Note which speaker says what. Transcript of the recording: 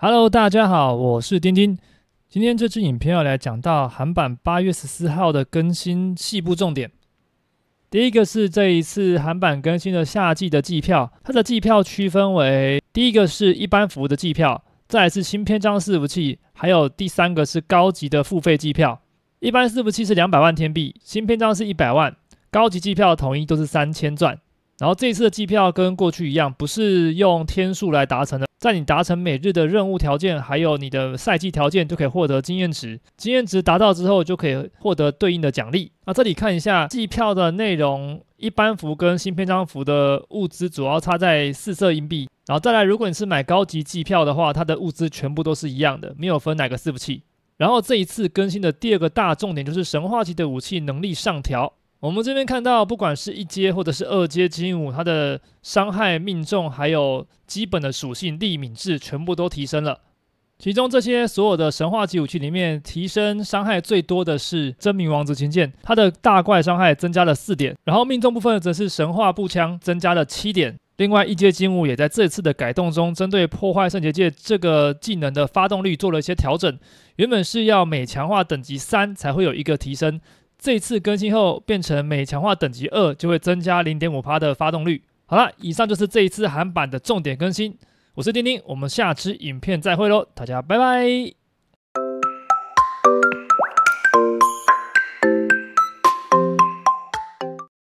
Speaker 1: Hello，大家好，我是丁丁。今天这支影片要来讲到韩版八月十四号的更新细部重点。第一个是这一次韩版更新的夏季的季票，它的季票区分为第一个是一般服务的季票，再是新篇章伺服器，还有第三个是高级的付费季票。一般伺服器是两百万天币，新篇章是一百万，高级季票统一都是三千转。然后这次的季票跟过去一样，不是用天数来达成的。在你达成每日的任务条件，还有你的赛季条件，就可以获得经验值。经验值达到之后，就可以获得对应的奖励。那这里看一下季票的内容，一般服跟新篇章服的物资主要差在四色硬币。然后再来，如果你是买高级季票的话，它的物资全部都是一样的，没有分哪个四服器。然后这一次更新的第二个大重点就是神话级的武器能力上调。我们这边看到，不管是一阶或者是二阶精武，它的伤害、命中还有基本的属性力敏智全部都提升了。其中这些所有的神话级武器里面，提升伤害最多的是真名王子琴剑，它的大怪伤害增加了四点；然后命中部分则是神话步枪增加了七点。另外，一阶精武也在这次的改动中，针对破坏圣洁界这个技能的发动率做了一些调整，原本是要每强化等级三才会有一个提升。这次更新后，变成每强化等级二就会增加零点五帕的发动率。好了，以上就是这一次韩版的重点更新。我是丁丁，我们下期影片再会喽，大家拜拜。